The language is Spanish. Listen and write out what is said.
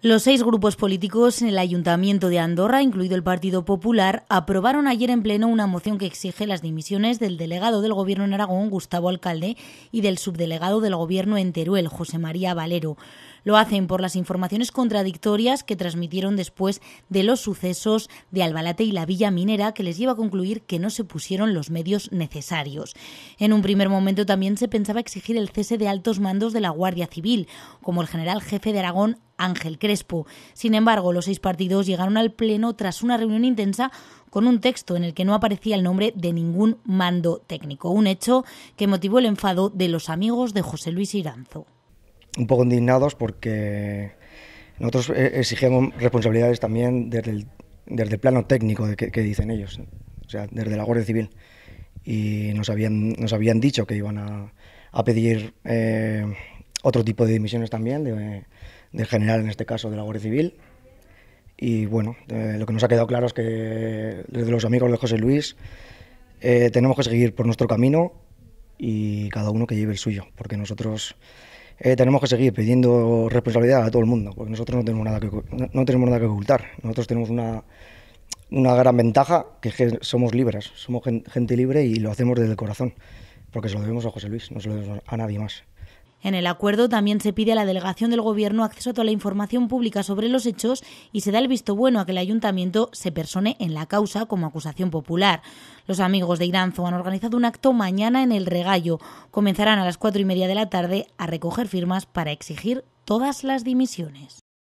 Los seis grupos políticos en el Ayuntamiento de Andorra, incluido el Partido Popular, aprobaron ayer en pleno una moción que exige las dimisiones del delegado del Gobierno en Aragón, Gustavo Alcalde, y del subdelegado del Gobierno en Teruel, José María Valero. Lo hacen por las informaciones contradictorias que transmitieron después de los sucesos de Albalate y la Villa Minera, que les lleva a concluir que no se pusieron los medios necesarios. En un primer momento también se pensaba exigir el cese de altos mandos de la Guardia Civil, como el general jefe de Aragón, Ángel Crespo. Sin embargo, los seis partidos llegaron al Pleno tras una reunión intensa con un texto en el que no aparecía el nombre de ningún mando técnico, un hecho que motivó el enfado de los amigos de José Luis Iranzo un poco indignados porque nosotros eh, exigimos responsabilidades también desde el, desde el plano técnico de que, dicen ellos, o sea, desde la Guardia Civil. Y nos habían, nos habían dicho que iban a, a pedir eh, otro tipo de dimisiones también, de, general en este caso de la Guardia Civil. Y bueno, eh, lo que nos ha quedado claro es que desde los amigos de José Luis tenemos que seguir por nuestro camino y cada uno que lleve el suyo, porque nosotros eh, tenemos que seguir pidiendo responsabilidad a todo el mundo, porque nosotros no tenemos nada que, no, tenemos nada que ocultar. Nosotros tenemos una, una gran ventaja, que que somos libres, somos gente libre y lo hacemos desde el corazón, porque se lo debemos a José Luis, no se lo debemos a nadie más. En el acuerdo también se pide a la delegación del Gobierno acceso a toda la información pública sobre los hechos y se da el visto bueno a que el ayuntamiento se persone en la causa como acusación popular. Los amigos de Iranzo han organizado un acto mañana en el Regallo. Comenzarán a las cuatro y media de la tarde a recoger firmas para exigir todas las dimisiones.